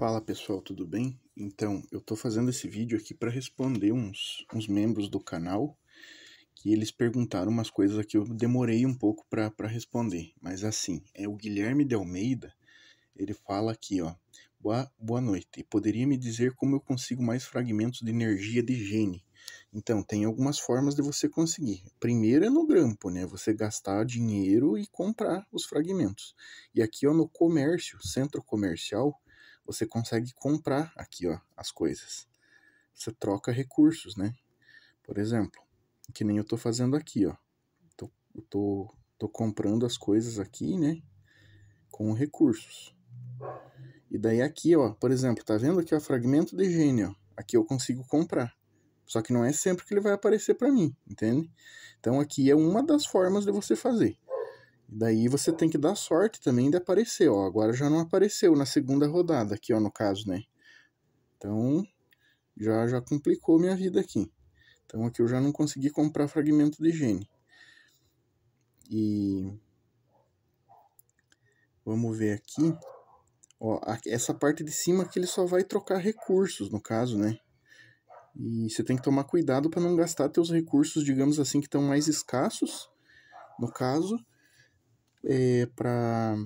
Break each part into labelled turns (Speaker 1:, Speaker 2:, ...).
Speaker 1: Fala pessoal, tudo bem? Então, eu estou fazendo esse vídeo aqui para responder uns, uns membros do canal que eles perguntaram umas coisas aqui, eu demorei um pouco para responder, mas assim, é o Guilherme de Almeida, ele fala aqui, ó, boa, boa noite, poderia me dizer como eu consigo mais fragmentos de energia de gene? Então, tem algumas formas de você conseguir. Primeiro é no grampo, né? Você gastar dinheiro e comprar os fragmentos. E aqui, ó, no comércio, centro comercial, você consegue comprar aqui, ó, as coisas. Você troca recursos, né? Por exemplo, que nem eu tô fazendo aqui, ó. Tô, eu tô, tô comprando as coisas aqui, né? Com recursos. E daí aqui, ó, por exemplo, tá vendo aqui, ó, fragmento de gênio, ó. Aqui eu consigo comprar. Só que não é sempre que ele vai aparecer para mim, entende? Então aqui é uma das formas de você fazer. Daí você tem que dar sorte também de aparecer, ó. Agora já não apareceu na segunda rodada aqui, ó, no caso, né? Então, já, já complicou minha vida aqui. Então aqui eu já não consegui comprar fragmento de gene. E... Vamos ver aqui. Ó, essa parte de cima que ele só vai trocar recursos, no caso, né? E você tem que tomar cuidado para não gastar teus recursos, digamos assim, que estão mais escassos, no caso, é, eh, para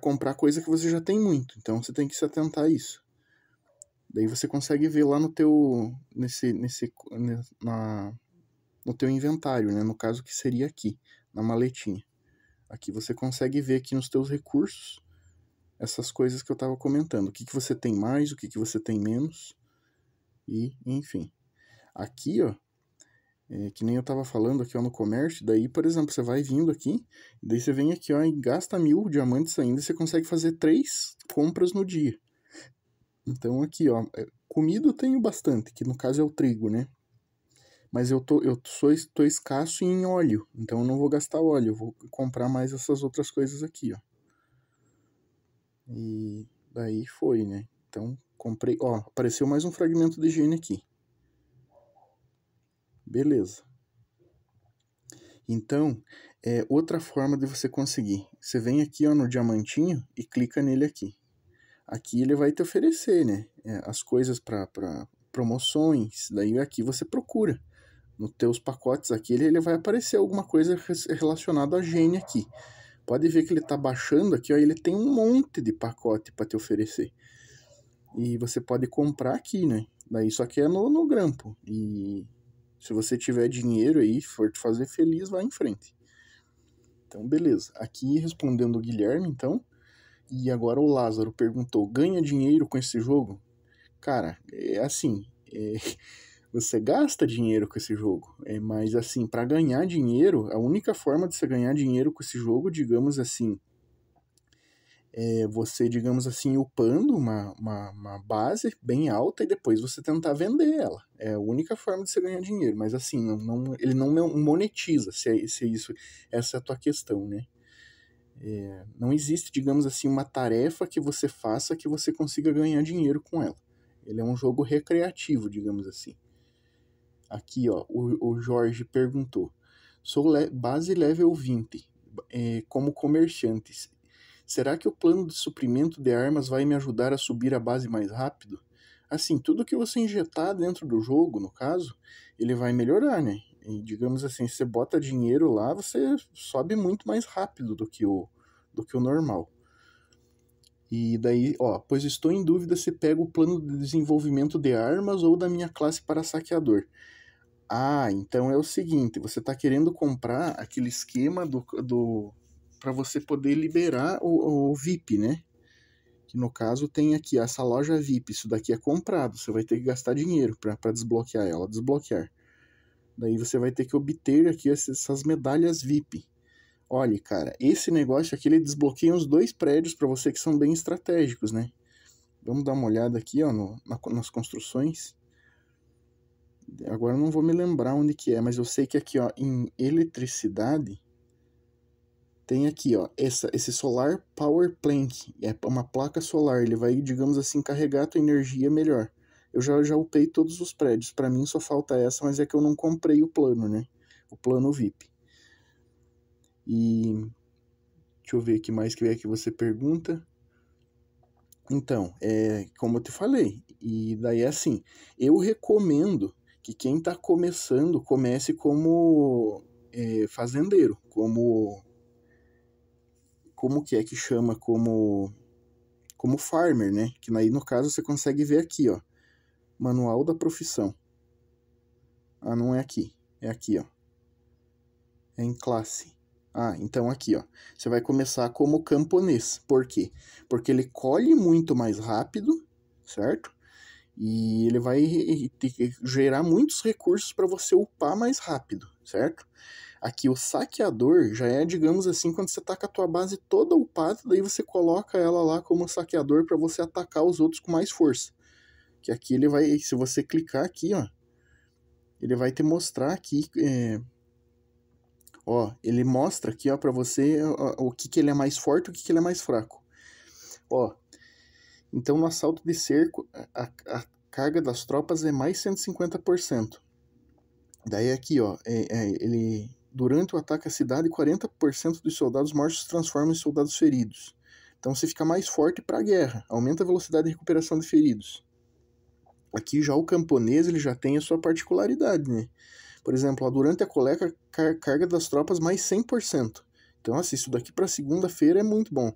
Speaker 1: comprar coisa que você já tem muito. Então você tem que se atentar a isso. Daí você consegue ver lá no teu nesse nesse né, na, no teu inventário, né? No caso que seria aqui, na maletinha. Aqui você consegue ver aqui nos teus recursos essas coisas que eu estava comentando. O que, que você tem mais, o que, que você tem menos. E, enfim. Aqui, ó, é, que nem eu estava falando aqui ó, no comércio, daí, por exemplo, você vai vindo aqui, daí você vem aqui ó, e gasta mil diamantes ainda, você consegue fazer três compras no dia. Então aqui, ó, é, comida eu tenho bastante, que no caso é o trigo, né? Mas eu tô, eu sou, tô escasso em óleo, então eu não vou gastar óleo, eu vou comprar mais essas outras coisas aqui, ó. E daí foi, né? Então comprei, ó, apareceu mais um fragmento de higiene aqui. Beleza. Então, é outra forma de você conseguir. Você vem aqui ó, no diamantinho e clica nele aqui. Aqui ele vai te oferecer né, é, as coisas para promoções, daí aqui você procura. Nos teus pacotes aqui ele, ele vai aparecer alguma coisa relacionada a gene aqui. Pode ver que ele está baixando aqui, ó, ele tem um monte de pacote para te oferecer. E você pode comprar aqui, né? Daí só que é no, no grampo. E se você tiver dinheiro aí, for te fazer feliz, vá em frente. Então, beleza. Aqui respondendo o Guilherme, então. E agora o Lázaro perguntou: ganha dinheiro com esse jogo? Cara, é assim. É, você gasta dinheiro com esse jogo, é, mas assim, para ganhar dinheiro, a única forma de você ganhar dinheiro com esse jogo, digamos assim, é você, digamos assim, upando uma, uma, uma, base bem alta e depois você tentar vender ela. É a única forma de você ganhar dinheiro, mas assim, não, não ele não monetiza, se, é, se é isso, essa é a tua questão, né? É, não existe, digamos assim, uma tarefa que você faça que você consiga ganhar dinheiro com ela. Ele é um jogo recreativo, digamos assim. Aqui, ó, o, o Jorge perguntou. Sou le base level 20, eh, como comerciantes Será que o plano de suprimento de armas vai me ajudar a subir a base mais rápido? Assim, tudo que você injetar dentro do jogo, no caso, ele vai melhorar, né? E, digamos assim, você bota dinheiro lá, você sobe muito mais rápido do que o, do que o normal. E daí, ó, pois estou em dúvida se pego o plano de desenvolvimento de armas ou da minha classe para saqueador. Ah, então é o seguinte, você está querendo comprar aquele esquema do, do para você poder liberar o, o VIP, né? Que no caso tem aqui essa loja VIP, isso daqui é comprado, você vai ter que gastar dinheiro para desbloquear ela, desbloquear. Daí você vai ter que obter aqui essas medalhas VIP. Olha, cara, esse negócio aqui ele desbloqueia uns dois prédios para você que são bem estratégicos, né? Vamos dar uma olhada aqui, ó, no, na, nas construções. Agora eu não vou me lembrar onde que é, mas eu sei que aqui, ó, em eletricidade, tem aqui, ó, essa, esse solar power plank, é uma placa solar, ele vai, digamos assim, carregar a tua energia melhor. Eu já, já upei todos os prédios, para mim só falta essa, mas é que eu não comprei o plano, né, o plano VIP. E deixa eu ver que mais é que você pergunta. Então, é como eu te falei, e daí é assim, eu recomendo que quem está começando comece como é, fazendeiro, como como que é que chama como como farmer, né? Que aí no caso você consegue ver aqui, ó. Manual da profissão. Ah, não é aqui. É aqui, ó. É em classe. Ah, então aqui, ó. Você vai começar como camponês. Por quê? Porque ele colhe muito mais rápido, certo? E ele vai gerar muitos recursos para você upar mais rápido, certo? Aqui o saqueador já é, digamos assim, quando você tá com a tua base toda upada, daí você coloca ela lá como saqueador para você atacar os outros com mais força. Que aqui ele vai, se você clicar aqui, ó, ele vai te mostrar aqui, é... ó, ele mostra aqui, ó, pra você ó, o que que ele é mais forte e o que que ele é mais fraco. Ó, então no assalto de cerco, a, a carga das tropas é mais 150%. Daí aqui, ó, é, é, ele Durante o ataque à cidade, 40% dos soldados mortos se transformam em soldados feridos. Então você fica mais forte para a guerra, aumenta a velocidade de recuperação de feridos. Aqui já o camponês ele já tem a sua particularidade, né? Por exemplo, durante a coleta, car carga das tropas mais 100%. Então, assim, isso daqui para segunda-feira é muito bom.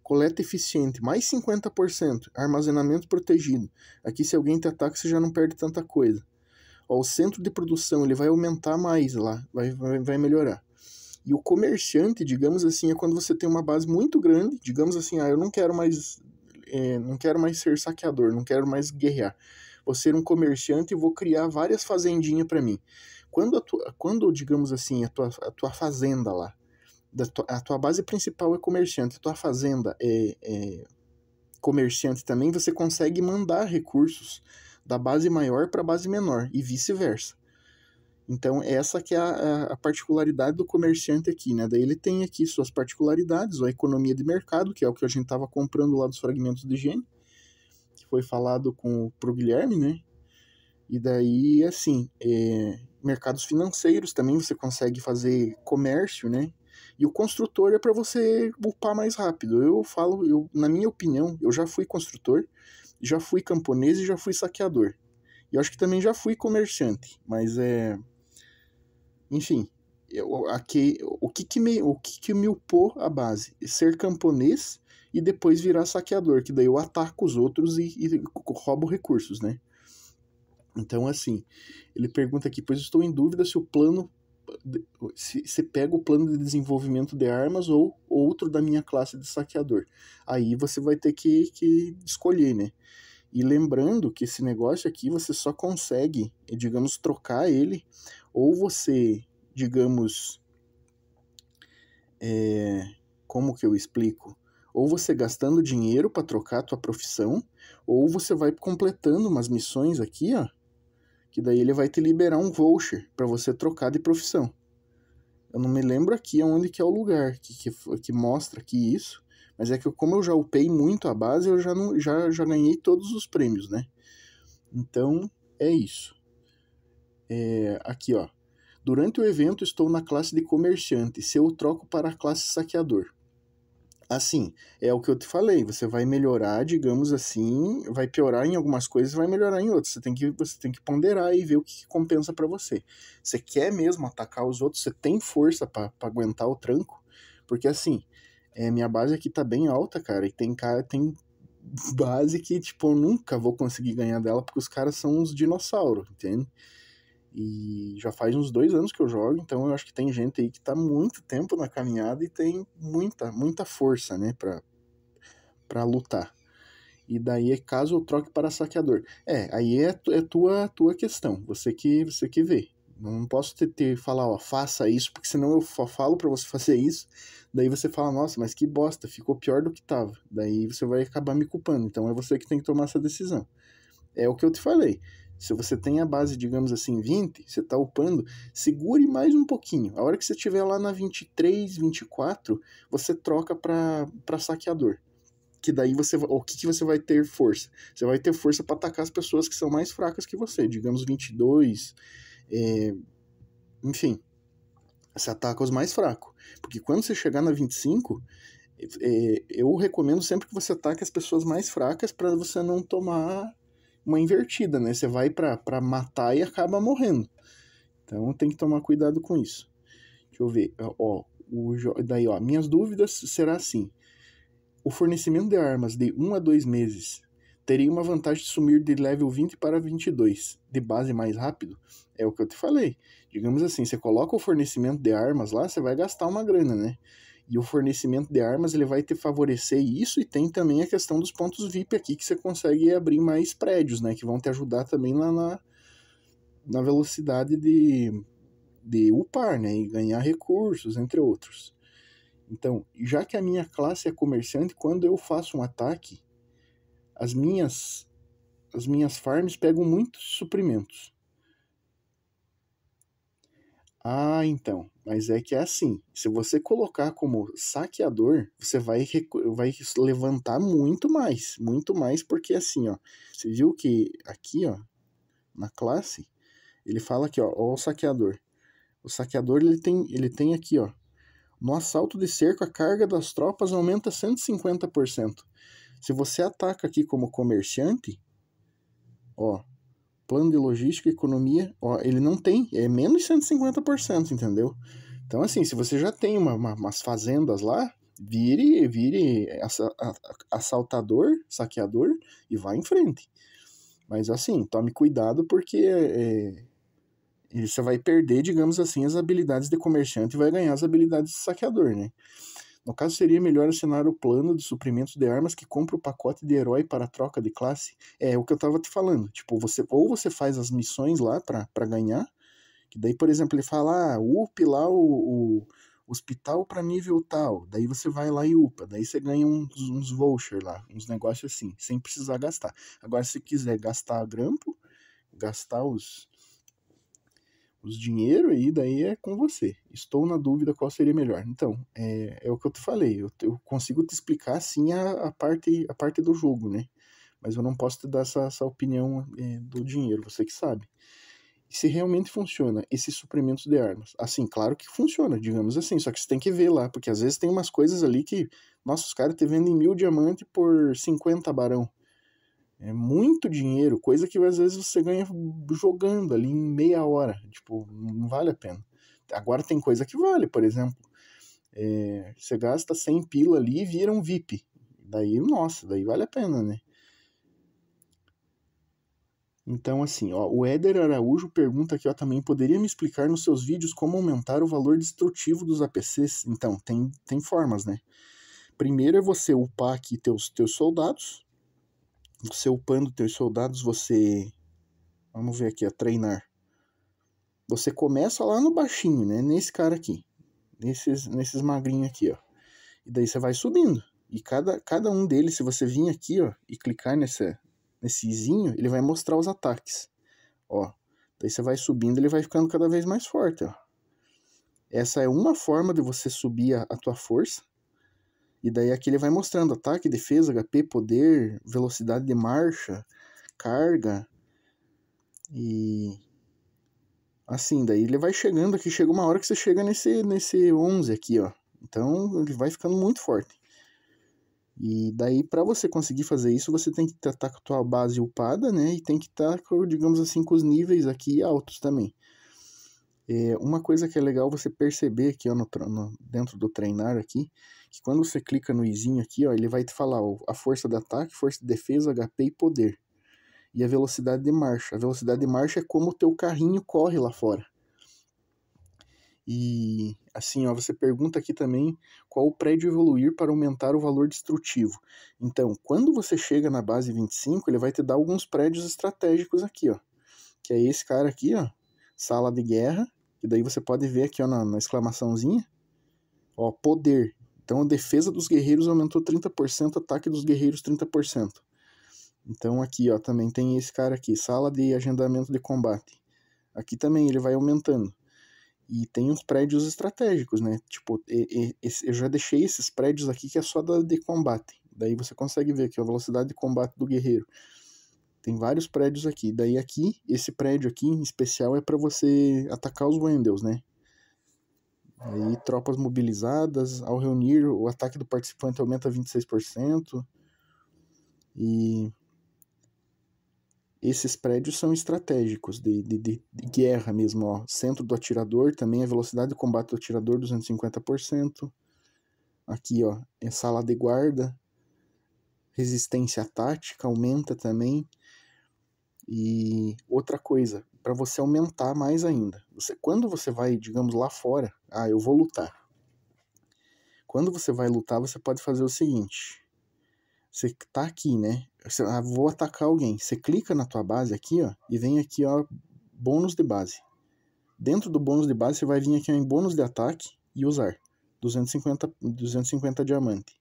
Speaker 1: Coleta eficiente, mais 50%. Armazenamento protegido. Aqui, se alguém te ataca, você já não perde tanta coisa. Ó, o centro de produção ele vai aumentar mais lá, vai, vai, vai melhorar. E o comerciante, digamos assim, é quando você tem uma base muito grande, digamos assim, ah, eu não quero mais, é, não quero mais ser saqueador, não quero mais guerrear. Vou ser um comerciante e vou criar várias fazendinhas para mim. Quando, a tua, quando, digamos assim, a tua, a tua fazenda lá, da tua, a tua base principal é comerciante, a tua fazenda é, é comerciante também, você consegue mandar recursos da base maior para a base menor e vice-versa. Então, essa que é a, a, particularidade do comerciante aqui, né? Daí ele tem aqui suas particularidades, a economia de mercado, que é o que a gente estava comprando lá dos fragmentos de higiene, que foi falado com o Guilherme, né? E daí, assim, é, mercados financeiros também você consegue fazer comércio, né? E o construtor é para você upar mais rápido. Eu falo, eu, na minha opinião, eu já fui construtor, já fui camponês e já fui saqueador. E eu acho que também já fui comerciante, mas é. Enfim, eu, aqui, o, que que me, o que que me upou a base? Ser camponês e depois virar saqueador, que daí eu ataco os outros e, e roubo recursos, né? Então, assim, ele pergunta aqui: pois estou em dúvida se o plano se, se pega o plano de desenvolvimento de armas ou outro da minha classe de saqueador. Aí você vai ter que, que escolher, né? E lembrando que esse negócio aqui você só consegue, digamos, trocar ele, ou você, digamos, é, como que eu explico? Ou você gastando dinheiro para trocar a tua profissão, ou você vai completando umas missões aqui, ó, que daí ele vai te liberar um voucher para você trocar de profissão. Eu não me lembro aqui onde que é o lugar que, que, que mostra aqui isso, mas é que eu, como eu já upei muito a base, eu já, não, já, já ganhei todos os prêmios, né? Então, é isso. É, aqui, ó. Durante o evento, estou na classe de comerciante. Se eu troco para a classe saqueador assim, é o que eu te falei, você vai melhorar, digamos assim, vai piorar em algumas coisas, vai melhorar em outras. Você tem que você tem que ponderar e ver o que, que compensa para você. Você quer mesmo atacar os outros, você tem força para aguentar o tranco? Porque assim, é, minha base aqui tá bem alta, cara, e tem cara, tem base que tipo eu nunca vou conseguir ganhar dela porque os caras são uns dinossauros, entende? E já faz uns dois anos que eu jogo, então eu acho que tem gente aí que tá muito tempo na caminhada e tem muita, muita força, né, pra, pra lutar. E daí é caso eu troque para saqueador. É, aí é, é tua, tua questão, você que, você que vê. Não posso te, te falar, ó, faça isso, porque senão eu falo para você fazer isso, daí você fala, nossa, mas que bosta, ficou pior do que tava. Daí você vai acabar me culpando, então é você que tem que tomar essa decisão. É o que eu te falei se você tem a base, digamos assim, 20, você está upando, segure mais um pouquinho. A hora que você estiver lá na 23, 24, você troca para saqueador. Que daí você. O que, que você vai ter força? Você vai ter força para atacar as pessoas que são mais fracas que você, digamos 22. É, enfim, você ataca os mais fracos. Porque quando você chegar na 25, é, é, eu recomendo sempre que você ataque as pessoas mais fracas para você não tomar uma invertida, né? Você vai para matar e acaba morrendo. Então tem que tomar cuidado com isso. Deixa eu ver, ó, o, daí, ó, minhas dúvidas será assim. O fornecimento de armas de 1 um a 2 meses teria uma vantagem de sumir de level 20 para 22, de base mais rápido? É o que eu te falei. Digamos assim, você coloca o fornecimento de armas lá, você vai gastar uma grana, né? E o fornecimento de armas ele vai te favorecer isso e tem também a questão dos pontos VIP aqui que você consegue abrir mais prédios, né? Que vão te ajudar também lá na, na velocidade de, de upar, né? E ganhar recursos, entre outros. Então, já que a minha classe é comerciante, quando eu faço um ataque, as minhas as minhas farms pegam muitos suprimentos. Ah, então. Mas é que é assim. Se você colocar como saqueador, você vai, vai levantar muito mais. Muito mais, porque assim, ó. Você viu que aqui, ó, na classe, ele fala aqui, ó, ó o saqueador. O saqueador, ele tem, ele tem aqui, ó. No assalto de cerco, a carga das tropas aumenta 150%. Se você ataca aqui como comerciante, ó, plano de logística e economia, ó, ele não tem, é menos 150%, entendeu? Então, assim, se você já tem uma, uma, umas fazendas lá, vire, vire assaltador, saqueador e vá em frente. Mas, assim, tome cuidado porque é, é, você vai perder, digamos assim, as habilidades de comerciante e vai ganhar as habilidades de saqueador, né? No caso, seria melhor assinar o plano de suprimento de armas que compra o pacote de herói para troca de classe. É, é o que eu estava te falando. Tipo, você ou você faz as missões lá para ganhar, que daí, por exemplo, ele fala, ah, up lá o, o hospital para nível tal, daí você vai lá e upa, daí você ganha uns, uns voucher lá, uns negócios assim, sem precisar gastar. Agora, se quiser gastar grampo, gastar os, os dinheiro aí daí é com você. Estou na dúvida qual seria melhor. Então, é, é o que eu te falei. Eu, eu consigo te explicar sim a, a, parte, a parte do jogo, né? Mas eu não posso te dar essa, essa opinião é, do dinheiro, você que sabe. E se realmente funciona esses suprimentos de armas. Assim, claro que funciona, digamos assim, só que você tem que ver lá, porque às vezes tem umas coisas ali que, nossa, os caras te vendem mil diamantes por 50 barão. É muito dinheiro, coisa que às vezes você ganha jogando ali em meia hora. Tipo, não vale a pena. Agora tem coisa que vale, por exemplo. É, você gasta 100 pila ali e vira um VIP. Daí, nossa, daí vale a pena, né? Então, assim, ó, o Éder Araújo pergunta aqui, ó, também, poderia me explicar nos seus vídeos como aumentar o valor destrutivo dos APCs? Então, tem, tem formas, né? Primeiro é você upar aqui teus, teus soldados, você upando teus soldados, você. Vamos ver aqui, a treinar. Você começa lá no baixinho, né? Nesse cara aqui. Nesses, nesses magrinhos aqui, ó. E daí você vai subindo. E cada, cada um deles, se você vir aqui, ó, e clicar nessa, nesse izinho, ele vai mostrar os ataques. Ó. Daí você vai subindo, ele vai ficando cada vez mais forte, ó. Essa é uma forma de você subir a, a tua força. E daí aqui ele vai mostrando ataque, defesa, HP, poder, velocidade de marcha, carga. E assim, daí ele vai chegando aqui, chega uma hora que você chega nesse nesse 11 aqui, ó. Então ele vai ficando muito forte. E daí para você conseguir fazer isso, você tem que estar tá, tá com a tua base upada, né? E tem que estar, tá, digamos assim, com os níveis aqui altos também. É, uma coisa que é legal você perceber aqui ó, no, no, dentro do treinar aqui que quando você clica no izinho aqui, ó, ele vai te falar ó, a força de ataque, força de defesa, HP e poder. E a velocidade de marcha. A velocidade de marcha é como o teu carrinho corre lá fora. E assim, ó, você pergunta aqui também qual o prédio evoluir para aumentar o valor destrutivo. Então, quando você chega na base 25, ele vai te dar alguns prédios estratégicos aqui, ó. Que é esse cara aqui, ó, sala de guerra, E daí você pode ver aqui, ó, na, na exclamaçãozinha, ó, poder. Então, a defesa dos guerreiros aumentou 30%, ataque dos guerreiros 30%. Então, aqui ó, também tem esse cara aqui, sala de agendamento de combate. Aqui também ele vai aumentando. E tem os prédios estratégicos, né? Tipo, eu já deixei esses prédios aqui que é só da de combate. Daí você consegue ver aqui a velocidade de combate do guerreiro. Tem vários prédios aqui. Daí aqui, esse prédio aqui em especial é para você atacar os Wendels, né? Aí, tropas mobilizadas, ao reunir, o ataque do participante aumenta 26%. E esses prédios são estratégicos, de, de, de, guerra mesmo. Ó. Centro do atirador também, a é velocidade de combate do atirador 250%. Aqui, ó, é sala de guarda. Resistência tática aumenta também. E outra coisa, para você aumentar mais ainda. Você, quando você vai, digamos, lá fora, ah, eu vou lutar. Quando você vai lutar, você pode fazer o seguinte. Você tá aqui, né? Você, ah, vou atacar alguém. Você clica na tua base aqui, ó, e vem aqui, ó, bônus de base. Dentro do bônus de base, você vai vir aqui ó, em bônus de ataque e usar 250, 250 diamante.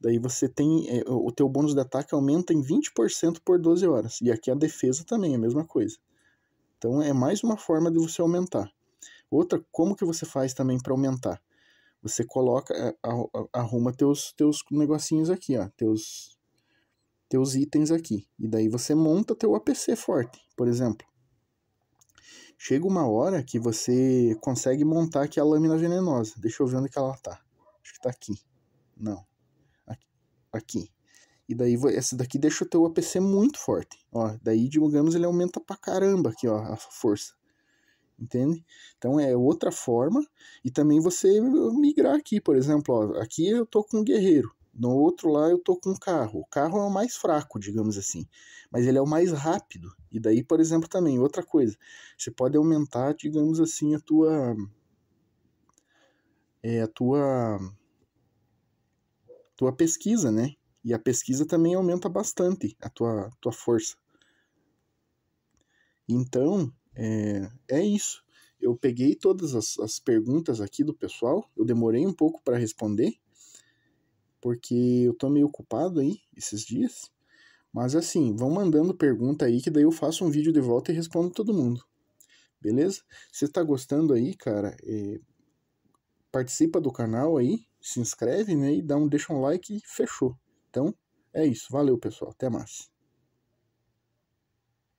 Speaker 1: Daí você tem, é, o teu bônus de ataque aumenta em 20% por 12 horas. E aqui a defesa também, é a mesma coisa. Então é mais uma forma de você aumentar. Outra, como que você faz também para aumentar? Você coloca, eh, arruma teus teus negocinhos aqui, ó, teus teus itens aqui. E daí você monta teu APC forte, por exemplo. Chega uma hora que você consegue montar aqui a lâmina venenosa. Deixa eu ver onde que ela tá. Acho que tá aqui. Não. Aqui. E daí essa daqui deixa o teu APC muito forte, ó. Daí, digamos, ele aumenta pra caramba aqui, ó, a força. Entende? Então é outra forma. E também você migrar aqui, por exemplo, ó, aqui eu tô com um guerreiro. No outro lá eu tô com um carro. O carro é o mais fraco, digamos assim. Mas ele é o mais rápido. E daí, por exemplo, também, outra coisa. Você pode aumentar, digamos assim, a tua... É, a tua... Tua pesquisa, né? E a pesquisa também aumenta bastante a tua, tua força. Então, é, é isso. Eu peguei todas as, as perguntas aqui do pessoal, eu demorei um pouco para responder, porque eu tô meio ocupado aí esses dias. Mas assim, vão mandando pergunta aí que daí eu faço um vídeo de volta e respondo todo mundo. Beleza? Se tá gostando aí, cara, é... participa do canal aí, se inscreve, né? E dá um, deixa um like e fechou. Então, é isso. Valeu, pessoal. Até mais.